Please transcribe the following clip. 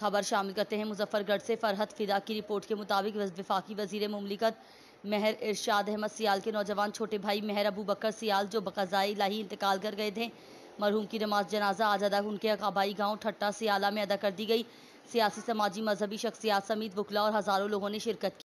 खबर शामिल करते हैं मुजफ्फरगढ़ से फरहत फिदा की रिपोर्ट के मुताबिक विफाकी वजीर ममलिकत महर इरशाद अहमद सियाल के नौजवान छोटे भाई महर अबू बकर सियाल जो बकजाई लाही इंतकाल कर गए थे मरहूम की नमाज जनाजा आज अदा उनके आबाई गांव ठट्टा सियाला में अदा कर दी गई सियासी समाजी मजहबी शख्सियात समेत वकला और हज़ारों लोगों ने शिरकत की